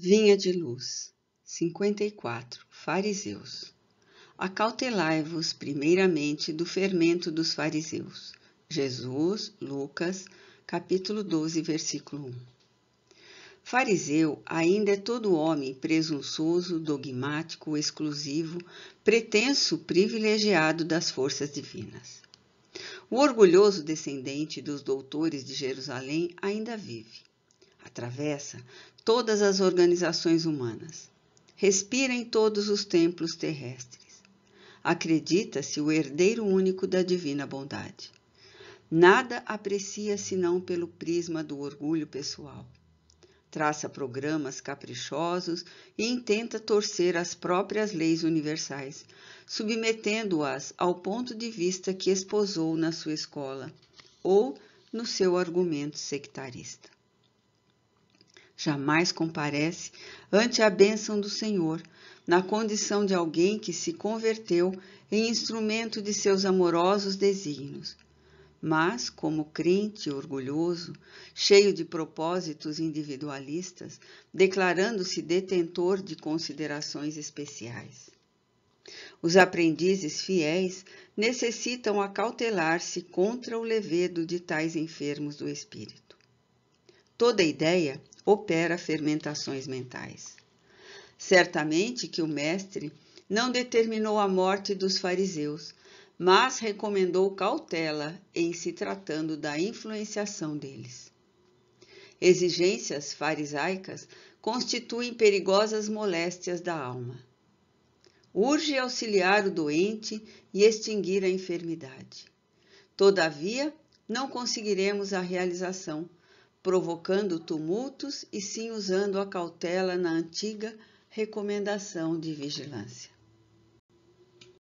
Vinha de luz. 54. Fariseus. Acautelai-vos primeiramente do fermento dos fariseus. Jesus, Lucas, capítulo 12, versículo 1. Fariseu ainda é todo homem presunçoso, dogmático, exclusivo, pretenso privilegiado das forças divinas. O orgulhoso descendente dos doutores de Jerusalém ainda vive atravessa todas as organizações humanas, respira em todos os templos terrestres. Acredita-se o herdeiro único da divina bondade. Nada aprecia senão pelo prisma do orgulho pessoal. Traça programas caprichosos e intenta torcer as próprias leis universais, submetendo-as ao ponto de vista que esposou na sua escola ou no seu argumento sectarista jamais comparece ante a bênção do Senhor, na condição de alguém que se converteu em instrumento de seus amorosos desígnios. Mas, como crente orgulhoso, cheio de propósitos individualistas, declarando-se detentor de considerações especiais. Os aprendizes fiéis necessitam acautelar-se contra o levedo de tais enfermos do espírito. Toda ideia opera fermentações mentais. Certamente que o Mestre não determinou a morte dos fariseus, mas recomendou cautela em se tratando da influenciação deles. Exigências farisaicas constituem perigosas moléstias da alma. Urge auxiliar o doente e extinguir a enfermidade. Todavia, não conseguiremos a realização provocando tumultos e sim usando a cautela na antiga recomendação de vigilância.